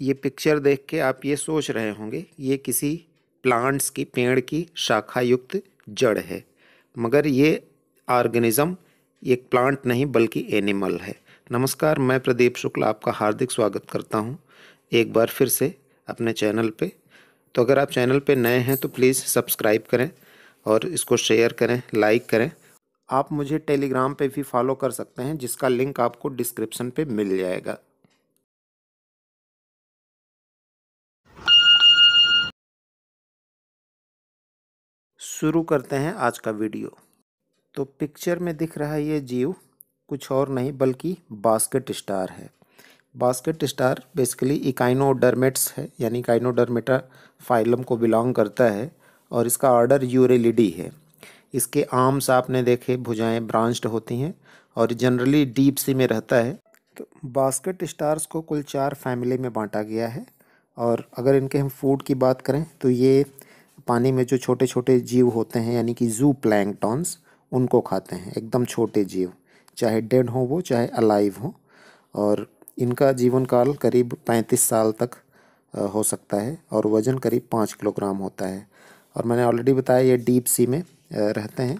ये पिक्चर देख के आप ये सोच रहे होंगे ये किसी प्लांट्स की पेड़ की शाखा युक्त जड़ है मगर ये ऑर्गेनिज़म एक प्लांट नहीं बल्कि एनिमल है नमस्कार मैं प्रदीप शुक्ला आपका हार्दिक स्वागत करता हूँ एक बार फिर से अपने चैनल पे तो अगर आप चैनल पे नए हैं तो प्लीज़ सब्सक्राइब करें और इसको शेयर करें लाइक करें आप मुझे टेलीग्राम पे भी फॉलो कर सकते हैं जिसका लिंक आपको डिस्क्रिप्शन पे मिल जाएगा शुरू करते हैं आज का वीडियो तो पिक्चर में दिख रहा है ये जीव कुछ और नहीं बल्कि बास्केट स्टार है बास्केट स्टार बेसिकली इकाइनोडर्मेट्स है यानी इकाइनोडर्मेटा फाइलम को बिलोंग करता है और इसका ऑर्डर यूरेलिडी है इसके आर्म्स आपने देखे भुजाएं ब्रांच्ड होती हैं और जनरली डीप सी में रहता है तो बास्केट स्टार्स को कुल चार फैमिली में बांटा गया है और अगर इनके हम फूड की बात करें तो ये पानी में जो छोटे छोटे जीव होते हैं यानी कि जू प्लैंगटॉन्स उनको खाते हैं एकदम छोटे जीव चाहे डेड हो वो चाहे अलाइव हो और इनका जीवन काल करीब पैंतीस साल तक हो सकता है और वज़न करीब पाँच किलोग्राम होता है और मैंने ऑलरेडी बताया ये डीप सी में रहते हैं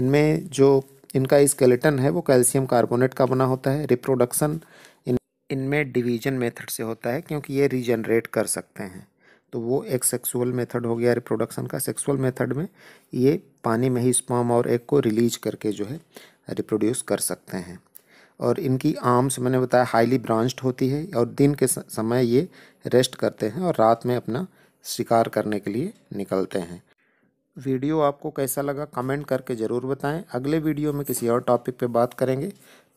इनमें जो इनका स्केलेटन है वो कैल्शियम कार्बोनेट का बना होता है रिप्रोडक्शन इन इनमें डिवीजन मेथड से होता है क्योंकि ये रीजनरेट कर सकते हैं तो वो एक सेक्सुअल मेथड हो गया रिप्रोडक्शन का सेक्सुअल मेथड में ये पानी में ही स्पर्म और एग को रिलीज करके जो है रिप्रोड्यूस कर सकते हैं और इनकी आर्म्स मैंने बताया हाईली ब्रांच्ड होती है और दिन के समय ये रेस्ट करते हैं और रात में अपना शिकार करने के लिए निकलते हैं वीडियो आपको कैसा लगा कमेंट करके ज़रूर बताएं अगले वीडियो में किसी और टॉपिक पे बात करेंगे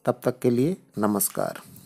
तब तक के लिए नमस्कार